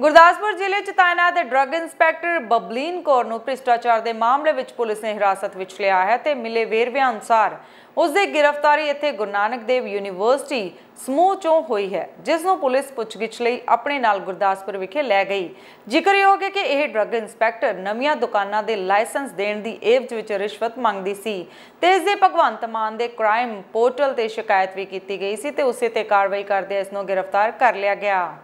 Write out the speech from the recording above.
ਗੁਰਦਾਸਪੁਰ ਜ਼ਿਲ੍ਹੇ ਚ ਤਾਇਨਾਤ ਡਰੱਗ ਇੰਸਪੈਕਟਰ ਬਬਲੀਨ ਕੌਰ ਨੂੰ ਭ੍ਰਿਸ਼ਟਾਚਾਰ ਦੇ ਮਾਮਲੇ ਵਿੱਚ ਪੁਲਿਸ ਨੇ ਹਿਰਾਸਤ ਵਿੱਚ ਲਿਆ ਹੈ ਤੇ ਮਿਲੇ ਵੇਰਵਿਆਂ ਅਨੁਸਾਰ ਉਸ ਦੀ ਗ੍ਰਿਫਤਾਰੀ ਇੱਥੇ ਗੁਰੂ ਨਾਨਕ ਦੇਵ ਯੂਨੀਵਰਸਿਟੀ ਸਮੂਹ ਚੋਂ ਹੋਈ ਹੈ ਜਿਸ ਨੂੰ ਪੁਲਿਸ ਪੁੱਛਗਿੱਛ ਲਈ ਆਪਣੇ ਨਾਲ ਗੁਰਦਾਸਪੁਰ ਵਿਖੇ ਲੈ ਗਈ ਜ਼ਿਕਰਯੋਗ ਹੈ ਕਿ ਇਹ ਡਰੱਗ ਇੰਸਪੈਕਟਰ ਨਵੀਆਂ ਦੁਕਾਨਾਂ ਦੇ ਲਾਇਸੈਂਸ ਦੇਣ ਦੀ ਏਵਜ ਵਿੱਚ ਰਿਸ਼ਵਤ ਮੰਗਦੀ ਸੀ ਤੇ ਇਸ ਦੇ ਭਗਵੰਤ ਮਾਨ ਦੇ ਕ੍ਰਾਈਮ ਪੋਰਟਲ ਤੇ ਸ਼ਿਕਾਇਤ ਵੀ ਕੀਤੀ ਗਈ ਸੀ ਤੇ ਉਸੇ ਤੇ ਕਾਰਵਾਈ ਕਰਦੇ ਇਸ ਨੂੰ ਗ੍ਰਿਫਤਾਰ ਕਰ ਲਿਆ ਗਿਆ